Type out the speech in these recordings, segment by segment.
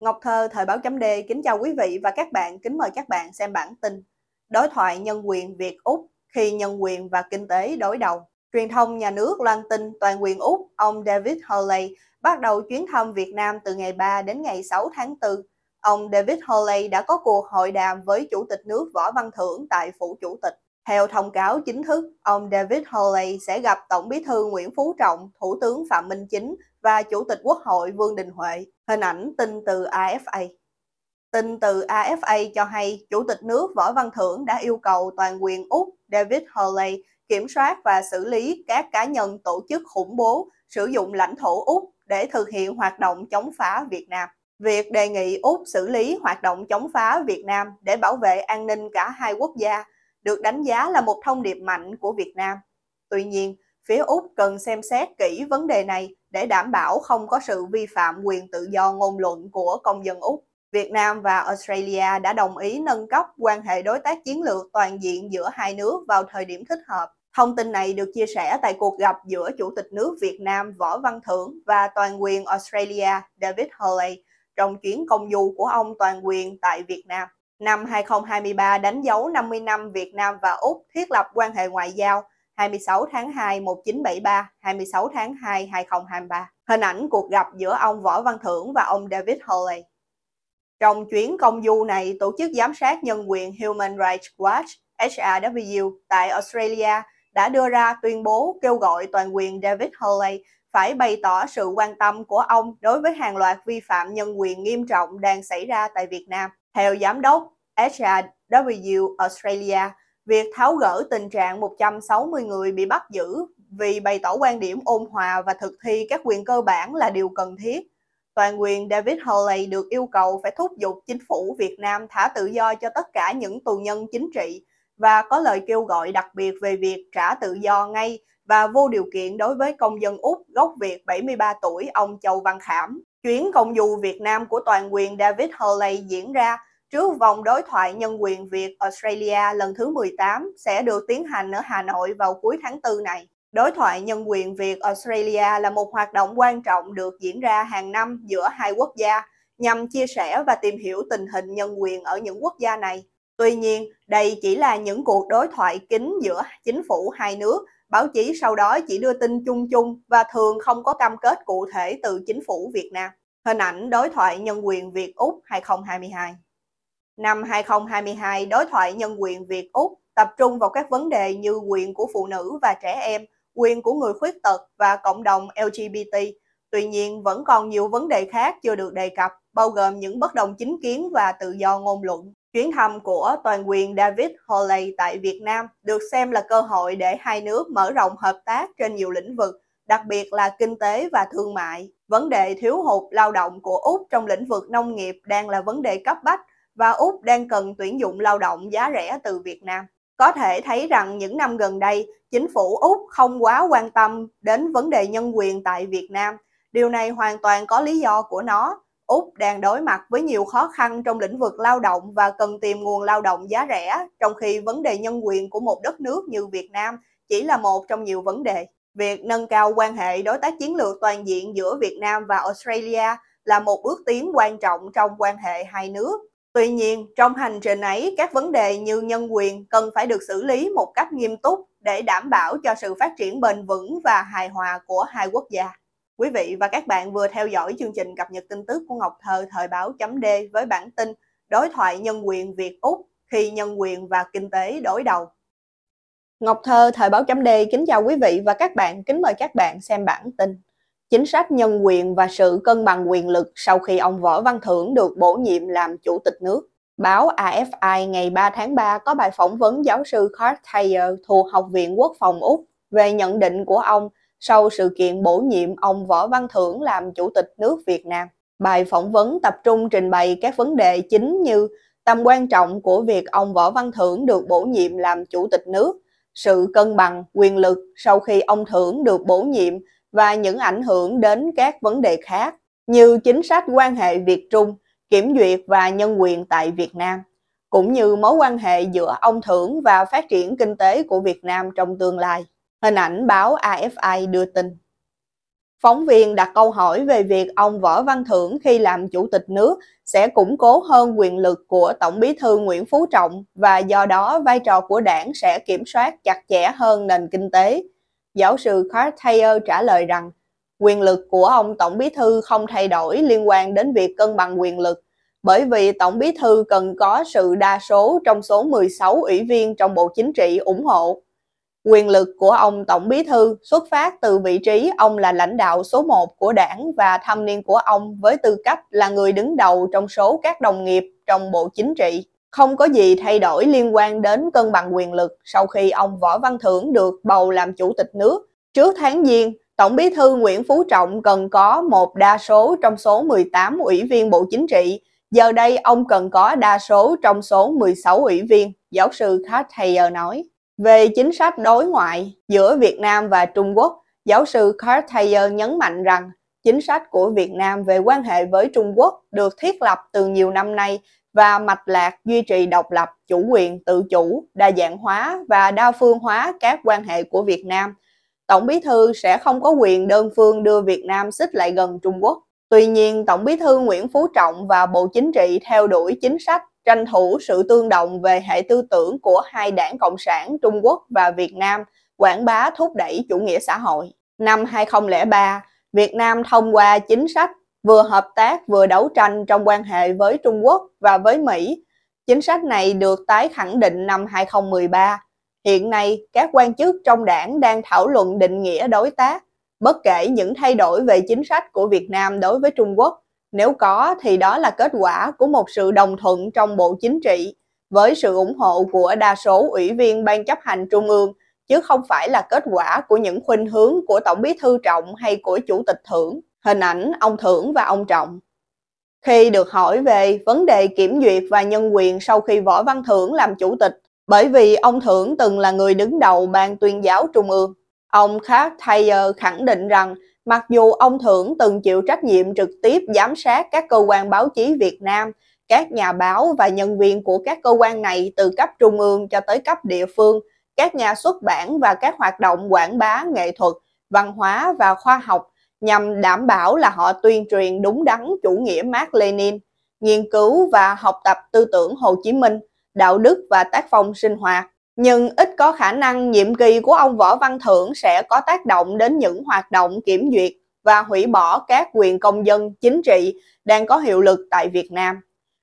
Ngọc Thơ, Thời báo chấm D, kính chào quý vị và các bạn, kính mời các bạn xem bản tin Đối thoại nhân quyền Việt-Úc khi nhân quyền và kinh tế đối đầu. Truyền thông nhà nước loan tin toàn quyền Úc, ông David Hurley bắt đầu chuyến thăm Việt Nam từ ngày 3 đến ngày 6 tháng 4. Ông David Hurley đã có cuộc hội đàm với Chủ tịch nước Võ Văn Thưởng tại Phủ Chủ tịch. Theo thông cáo chính thức, ông David Hawley sẽ gặp Tổng bí thư Nguyễn Phú Trọng, Thủ tướng Phạm Minh Chính và Chủ tịch Quốc hội Vương Đình Huệ. Hình ảnh tin từ AFA. Tin từ AFA cho hay Chủ tịch nước Võ Văn Thưởng đã yêu cầu toàn quyền Úc David Hawley kiểm soát và xử lý các cá nhân tổ chức khủng bố sử dụng lãnh thổ Úc để thực hiện hoạt động chống phá Việt Nam. Việc đề nghị Úc xử lý hoạt động chống phá Việt Nam để bảo vệ an ninh cả hai quốc gia – được đánh giá là một thông điệp mạnh của Việt Nam. Tuy nhiên, phía Úc cần xem xét kỹ vấn đề này để đảm bảo không có sự vi phạm quyền tự do ngôn luận của công dân Úc. Việt Nam và Australia đã đồng ý nâng cấp quan hệ đối tác chiến lược toàn diện giữa hai nước vào thời điểm thích hợp. Thông tin này được chia sẻ tại cuộc gặp giữa Chủ tịch nước Việt Nam Võ Văn Thưởng và toàn quyền Australia David Hurley trong chuyến công du của ông toàn quyền tại Việt Nam. Năm 2023 đánh dấu 50 năm Việt Nam và Úc thiết lập quan hệ ngoại giao 26 tháng 2 1973, 26 tháng 2 2023. Hình ảnh cuộc gặp giữa ông Võ Văn Thưởng và ông David Hawley. Trong chuyến công du này, tổ chức giám sát nhân quyền Human Rights Watch HRW tại Australia đã đưa ra tuyên bố kêu gọi toàn quyền David Hawley phải bày tỏ sự quan tâm của ông đối với hàng loạt vi phạm nhân quyền nghiêm trọng đang xảy ra tại Việt Nam. Theo Giám đốc HRW Australia, việc tháo gỡ tình trạng 160 người bị bắt giữ vì bày tỏ quan điểm ôn hòa và thực thi các quyền cơ bản là điều cần thiết. Toàn quyền David Hurley được yêu cầu phải thúc giục chính phủ Việt Nam thả tự do cho tất cả những tù nhân chính trị và có lời kêu gọi đặc biệt về việc trả tự do ngay và vô điều kiện đối với công dân Úc gốc Việt 73 tuổi ông Châu Văn Khảm. Chuyến công du Việt Nam của toàn quyền David Hurley diễn ra trước vòng đối thoại nhân quyền Việt Australia lần thứ 18 sẽ được tiến hành ở Hà Nội vào cuối tháng 4 này. Đối thoại nhân quyền Việt Australia là một hoạt động quan trọng được diễn ra hàng năm giữa hai quốc gia nhằm chia sẻ và tìm hiểu tình hình nhân quyền ở những quốc gia này. Tuy nhiên, đây chỉ là những cuộc đối thoại kín giữa chính phủ hai nước, báo chí sau đó chỉ đưa tin chung chung và thường không có cam kết cụ thể từ chính phủ Việt Nam. Hình ảnh đối thoại nhân quyền Việt Úc 2022 năm 2022, đối thoại nhân quyền Việt Úc tập trung vào các vấn đề như quyền của phụ nữ và trẻ em, quyền của người khuyết tật và cộng đồng LGBT. Tuy nhiên, vẫn còn nhiều vấn đề khác chưa được đề cập, bao gồm những bất đồng chính kiến và tự do ngôn luận. Chuyến thăm của toàn quyền David Hurley tại Việt Nam được xem là cơ hội để hai nước mở rộng hợp tác trên nhiều lĩnh vực, đặc biệt là kinh tế và thương mại. Vấn đề thiếu hụt lao động của Úc trong lĩnh vực nông nghiệp đang là vấn đề cấp bách và Úc đang cần tuyển dụng lao động giá rẻ từ Việt Nam. Có thể thấy rằng những năm gần đây, chính phủ Úc không quá quan tâm đến vấn đề nhân quyền tại Việt Nam. Điều này hoàn toàn có lý do của nó. Úc đang đối mặt với nhiều khó khăn trong lĩnh vực lao động và cần tìm nguồn lao động giá rẻ, trong khi vấn đề nhân quyền của một đất nước như Việt Nam chỉ là một trong nhiều vấn đề. Việc nâng cao quan hệ đối tác chiến lược toàn diện giữa Việt Nam và Australia là một bước tiến quan trọng trong quan hệ hai nước Tuy nhiên, trong hành trình ấy, các vấn đề như nhân quyền cần phải được xử lý một cách nghiêm túc để đảm bảo cho sự phát triển bền vững và hài hòa của hai quốc gia. Quý vị và các bạn vừa theo dõi chương trình cập nhật tin tức của Ngọc Thơ thời báo chấm D với bản tin Đối thoại nhân quyền Việt-Úc khi nhân quyền và kinh tế đối đầu. Ngọc Thơ thời báo chấm D kính chào quý vị và các bạn, kính mời các bạn xem bản tin chính sách nhân quyền và sự cân bằng quyền lực sau khi ông Võ Văn Thưởng được bổ nhiệm làm chủ tịch nước. Báo AFI ngày 3 tháng 3 có bài phỏng vấn giáo sư Kurt Thayer thuộc Học viện Quốc phòng Úc về nhận định của ông sau sự kiện bổ nhiệm ông Võ Văn Thưởng làm chủ tịch nước Việt Nam. Bài phỏng vấn tập trung trình bày các vấn đề chính như tầm quan trọng của việc ông Võ Văn Thưởng được bổ nhiệm làm chủ tịch nước, sự cân bằng quyền lực sau khi ông Thưởng được bổ nhiệm và những ảnh hưởng đến các vấn đề khác như chính sách quan hệ Việt Trung, kiểm duyệt và nhân quyền tại Việt Nam, cũng như mối quan hệ giữa ông thưởng và phát triển kinh tế của Việt Nam trong tương lai. Hình ảnh báo AFI đưa tin. Phóng viên đặt câu hỏi về việc ông Võ Văn Thưởng khi làm chủ tịch nước sẽ củng cố hơn quyền lực của Tổng bí thư Nguyễn Phú Trọng và do đó vai trò của đảng sẽ kiểm soát chặt chẽ hơn nền kinh tế, giáo sư Cartier trả lời rằng quyền lực của ông Tổng Bí Thư không thay đổi liên quan đến việc cân bằng quyền lực bởi vì Tổng Bí Thư cần có sự đa số trong số 16 ủy viên trong Bộ Chính trị ủng hộ. Quyền lực của ông Tổng Bí Thư xuất phát từ vị trí ông là lãnh đạo số 1 của đảng và thâm niên của ông với tư cách là người đứng đầu trong số các đồng nghiệp trong Bộ Chính trị. Không có gì thay đổi liên quan đến cân bằng quyền lực sau khi ông Võ Văn Thưởng được bầu làm chủ tịch nước. Trước tháng Giêng, Tổng bí thư Nguyễn Phú Trọng cần có một đa số trong số 18 ủy viên Bộ Chính trị. Giờ đây ông cần có đa số trong số 16 ủy viên, giáo sư Carthayer nói. Về chính sách đối ngoại giữa Việt Nam và Trung Quốc, giáo sư Carthayer nhấn mạnh rằng chính sách của Việt Nam về quan hệ với Trung Quốc được thiết lập từ nhiều năm nay và mạch lạc duy trì độc lập, chủ quyền, tự chủ, đa dạng hóa và đa phương hóa các quan hệ của Việt Nam. Tổng Bí thư sẽ không có quyền đơn phương đưa Việt Nam xích lại gần Trung Quốc. Tuy nhiên, Tổng Bí thư Nguyễn Phú Trọng và Bộ Chính trị theo đuổi chính sách tranh thủ sự tương đồng về hệ tư tưởng của hai đảng Cộng sản Trung Quốc và Việt Nam, quảng bá thúc đẩy chủ nghĩa xã hội. Năm 2003, Việt Nam thông qua chính sách vừa hợp tác vừa đấu tranh trong quan hệ với Trung Quốc và với Mỹ. Chính sách này được tái khẳng định năm 2013. Hiện nay, các quan chức trong đảng đang thảo luận định nghĩa đối tác, bất kể những thay đổi về chính sách của Việt Nam đối với Trung Quốc. Nếu có thì đó là kết quả của một sự đồng thuận trong bộ chính trị với sự ủng hộ của đa số ủy viên ban chấp hành trung ương chứ không phải là kết quả của những khuynh hướng của Tổng bí thư Trọng hay của Chủ tịch Thưởng hình ảnh ông Thưởng và ông Trọng. Khi được hỏi về vấn đề kiểm duyệt và nhân quyền sau khi Võ Văn Thưởng làm chủ tịch, bởi vì ông Thưởng từng là người đứng đầu ban tuyên giáo trung ương, ông Khác Thayer khẳng định rằng mặc dù ông Thưởng từng chịu trách nhiệm trực tiếp giám sát các cơ quan báo chí Việt Nam, các nhà báo và nhân viên của các cơ quan này từ cấp trung ương cho tới cấp địa phương, các nhà xuất bản và các hoạt động quảng bá nghệ thuật, văn hóa và khoa học nhằm đảm bảo là họ tuyên truyền đúng đắn chủ nghĩa Mark Lenin, nghiên cứu và học tập tư tưởng Hồ Chí Minh, đạo đức và tác phong sinh hoạt. Nhưng ít có khả năng nhiệm kỳ của ông Võ Văn Thưởng sẽ có tác động đến những hoạt động kiểm duyệt và hủy bỏ các quyền công dân chính trị đang có hiệu lực tại Việt Nam.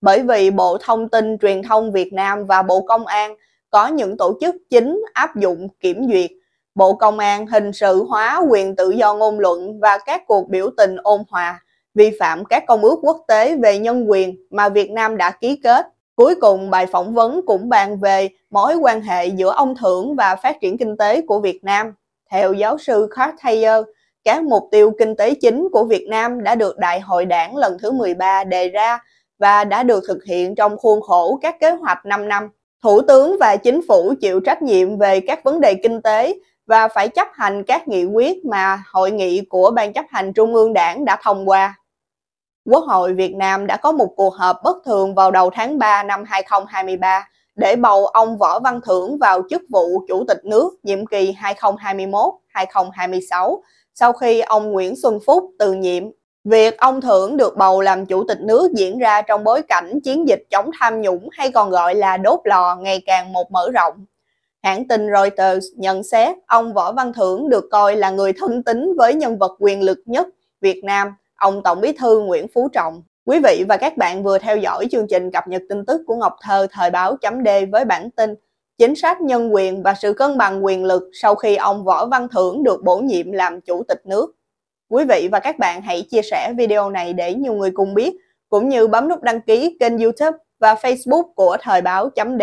Bởi vì Bộ Thông tin Truyền thông Việt Nam và Bộ Công an có những tổ chức chính áp dụng kiểm duyệt Bộ Công an hình sự hóa quyền tự do ngôn luận và các cuộc biểu tình ôn hòa, vi phạm các công ước quốc tế về nhân quyền mà Việt Nam đã ký kết. Cuối cùng, bài phỏng vấn cũng bàn về mối quan hệ giữa ông thưởng và phát triển kinh tế của Việt Nam. Theo giáo sư Carthayer, các mục tiêu kinh tế chính của Việt Nam đã được Đại hội đảng lần thứ 13 đề ra và đã được thực hiện trong khuôn khổ các kế hoạch 5 năm. Thủ tướng và chính phủ chịu trách nhiệm về các vấn đề kinh tế và phải chấp hành các nghị quyết mà hội nghị của Ban chấp hành Trung ương Đảng đã thông qua. Quốc hội Việt Nam đã có một cuộc họp bất thường vào đầu tháng 3 năm 2023 để bầu ông Võ Văn Thưởng vào chức vụ Chủ tịch nước nhiệm kỳ 2021-2026 sau khi ông Nguyễn Xuân Phúc từ nhiệm. Việc ông Thưởng được bầu làm Chủ tịch nước diễn ra trong bối cảnh chiến dịch chống tham nhũng hay còn gọi là đốt lò ngày càng một mở rộng. Hãng tin Reuters nhận xét ông Võ Văn Thưởng được coi là người thân tín với nhân vật quyền lực nhất Việt Nam, ông Tổng bí thư Nguyễn Phú Trọng. Quý vị và các bạn vừa theo dõi chương trình cập nhật tin tức của Ngọc Thơ thời báo chấm D với bản tin Chính sách nhân quyền và sự cân bằng quyền lực sau khi ông Võ Văn Thưởng được bổ nhiệm làm chủ tịch nước. Quý vị và các bạn hãy chia sẻ video này để nhiều người cùng biết, cũng như bấm nút đăng ký kênh youtube và facebook của thời báo chấm D